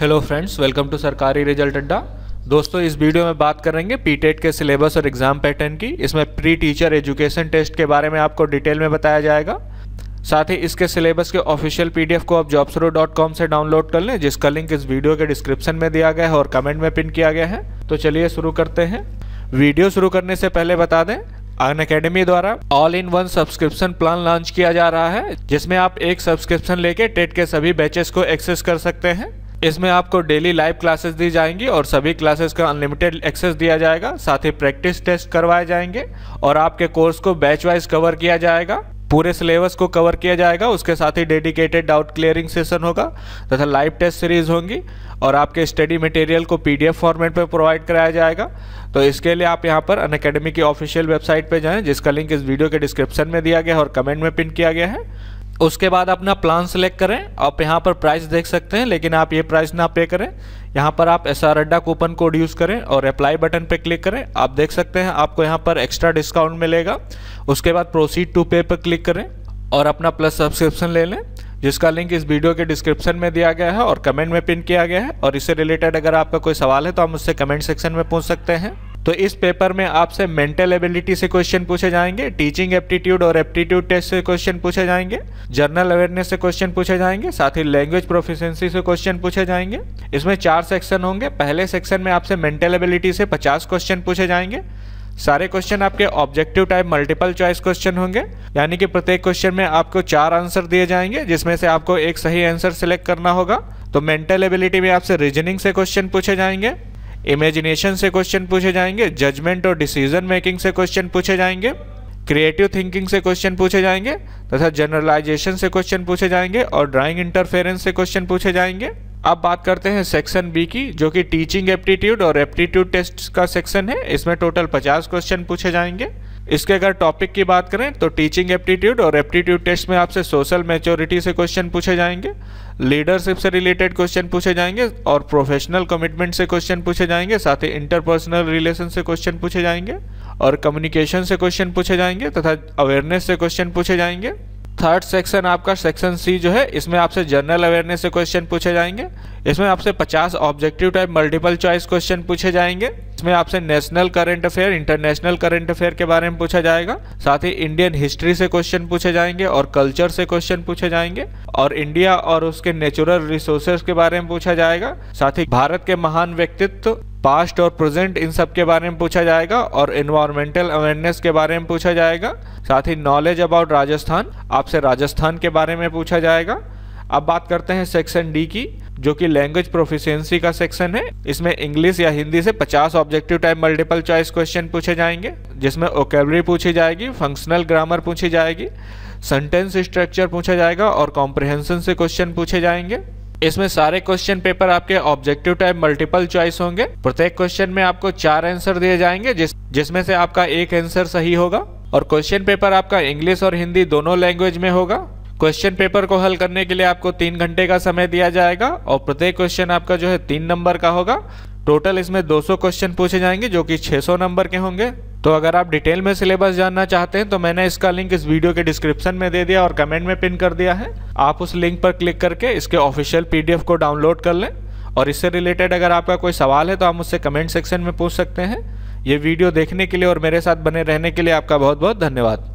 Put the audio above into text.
hello friends welcome to Sarkari result Adda दोस्तों इस video में बात करेंगे पीटेट के सिलेबस और एग्जाम पैटर्न की इसमें प्री टीचर एजुकेशन टेस्ट के बारे में आपको डिटेल में बताया जाएगा साथ ही इसके सिलेबस के ऑफिशियल पीडीएफ को आप jobsro.com से डाउनलोड कर लें जिसका लिंक इस वीडियो के डिस्क्रिप्शन में दिया गया है और कमेंट में पिन किया गया है तो चलिए शुरू करते हैं वीडियो शुरू करने से पहले बता दें अन अकेडमी द्वारा all in one subscription plan launch किया जा रहा है जिसमें आप एक सब्सक्रिप्शन लेके टेट के सभी बैचेस को एक्सेस कर सकते हैं इसमें आपको डेली लाइव क्लासेस दी जाएंगी और सभी क्लासेस का अनलिमिटेड एक्सेस दिया जाएगा साथ ही प्रैक्टिस टेस्ट करवाए जाएंगे और आपके कोर्स को बैच वाइज कवर किया जाएगा पूरे सिलेबस को कवर किया जाएगा उसके साथ ही डेडिकेटेड डाउट क्लियरिंग सेशन होगा तथा लाइव टेस्ट सीरीज होंगी और आपके स्टडी मटेरियल को पीडीएफ फॉर्मेट पर प्रोवाइड कराया जाएगा तो इसके लिए आप यहाँ पर अन अकेडमी की ऑफिशियल वेबसाइट पर जाएँ जिसका लिंक इस वीडियो के डिस्क्रिप्शन में दिया गया है और कमेंट में पिन किया गया है उसके बाद अपना प्लान सेलेक्ट करें आप यहाँ पर प्राइस देख सकते हैं लेकिन आप ये प्राइस ना पे करें यहाँ पर आप S R Adda coupon code use करें और अप्लाई बटन पे क्लिक करें आप देख सकते हैं आपको यहाँ पर एक्स्ट्रा डिस्काउंट मिलेगा उसके बाद प्रोसीड टू पे पर क्लिक करें और अपना प्लस सब्सक्रिप्शन ले लें जिसका लिंक इस वीडियो के डिस्क्रिप्शन में दिया गया है और कमेंट में पिन किया गया है और इससे रिलेटेड अगर आपका कोई सवाल है तो आप मुझसे कमेंट सेक्शन में पूछ सकते हैं तो इस पेपर में आपसे मेंटल एबिलिटी से क्वेश्चन पूछे जाएंगे टीचिंग एप्टीट्यूड और एप्टीट्यूड टेस्ट से क्वेश्चन पूछे जाएंगे जर्नल अवेयरनेस से क्वेश्चन पूछे जाएंगे साथ ही लैंग्वेज प्रोफिशेंसी से क्वेश्चन पूछे जाएंगे इसमें चार सेक्शन होंगे पहले सेक्शन में आपसे मेंटल एबिलिटी से पचास क्वेश्चन पूछे जाएंगे सारे क्वेश्चन आपके objective type multiple choice question होंगे यानी कि प्रत्येक क्वेश्चन में आपको चार आंसर दिए जाएंगे जिसमें से आपको एक सही आंसर सिलेक्ट करना होगा तो मेंटल एबिलिटी में आपसे रीजनिंग से क्वेश्चन पूछे जाएंगे इमेजिनेशन से क्वेश्चन पूछे जाएंगे जजमेंट और डिसीजन मेकिंग से क्वेश्चन पूछे जाएंगे क्रिएटिव थिंकिंग से क्वेश्चन पूछे जाएंगे तथा जनरलाइजेशन से क्वेश्चन पूछे जाएंगे और ड्राइंग इंटरफेरेंस से क्वेश्चन पूछे जाएंगे अब बात करते हैं सेक्शन बी की जो कि टीचिंग एप्टीट्यूड और एप्टीट्यूड टेस्ट का सेक्शन है इसमें टोटल 50 क्वेश्चन पूछे जाएंगे इसके अगर टॉपिक की बात करें तो टीचिंग एप्टीट्यूड और एप्टीट्यूड टेस्ट में आपसे सोशल मेच्योरिटी से क्वेश्चन पूछे जाएंगे लीडरशिप से रिलेटेड क्वेश्चन पूछे जाएंगे और प्रोफेशनल कमिटमेंट से क्वेश्चन पूछे जाएंगे साथ ही इंटरपर्सनल रिलेशन से क्वेश्चन पूछे जाएंगे और कम्युनिकेशन से क्वेश्चन पूछे जाएंगे तथा अवेयरनेस से क्वेश्चन पूछे जाएंगे थर्ड सेक्शन आपका सेक्शन सी जो है इसमें आपसे जनरल अवेयरनेस से क्वेश्चन पूछे जाएंगे इसमें आपसे 50 objective type multiple choice question पूछे जाएंगे इसमें आपसे national current affair international current affair के बारे में पूछा जाएगा साथ ही इंडियन हिस्ट्री से क्वेश्चन पूछे जाएंगे और कल्चर से क्वेश्चन पूछे जाएंगे और इंडिया और उसके नेचुरल रिसोर्सेस के बारे में पूछा जाएगा साथ ही भारत के महान व्यक्तित्व पास्ट और प्रेजेंट इन सब के बारे में पूछा जाएगा और इन्वायरमेंटल अवेयरनेस के बारे में पूछा जाएगा साथ ही नॉलेज अबाउट राजस्थान आपसे राजस्थान के बारे में पूछा जाएगा अब बात करते हैं सेक्शन डी की जो कि लैंग्वेज प्रोफिशिएंसी का सेक्शन है इसमें इंग्लिश या हिंदी से 50 objective type multiple choice question पूछे जाएंगे जिसमें ओकेबरी पूछी जाएगी फंक्शनल ग्रामर पूछी जाएगी सेंटेंस स्ट्रक्चर पूछा जाएगा और कॉम्प्रिहेंशन से क्वेश्चन पूछे जाएंगे इसमें सारे क्वेश्चन पेपर आपके ऑब्जेक्टिव टाइप मल्टीपल चॉइस होंगे प्रत्येक क्वेश्चन में आपको चार आंसर दिए जाएंगे जिस जिसमें से आपका एक आंसर सही होगा और क्वेश्चन पेपर आपका इंग्लिश और हिंदी दोनों लैंग्वेज में होगा क्वेश्चन पेपर को हल करने के लिए आपको तीन घंटे का समय दिया जाएगा और प्रत्येक क्वेश्चन आपका जो है तीन नंबर का होगा टोटल इसमें 200 क्वेश्चन पूछे जाएंगे जो कि 600 नंबर के होंगे तो अगर आप डिटेल में सिलेबस जानना चाहते हैं तो मैंने इसका लिंक इस वीडियो के डिस्क्रिप्शन में दे दिया और कमेंट में पिन कर दिया है आप उस लिंक पर क्लिक करके इसके ऑफिशियल पीडीएफ को डाउनलोड कर लें और इससे रिलेटेड अगर आपका कोई सवाल है तो आप मुझसे कमेंट सेक्शन में पूछ सकते हैं ये वीडियो देखने के लिए और मेरे साथ बने रहने के लिए आपका बहुत बहुत धन्यवाद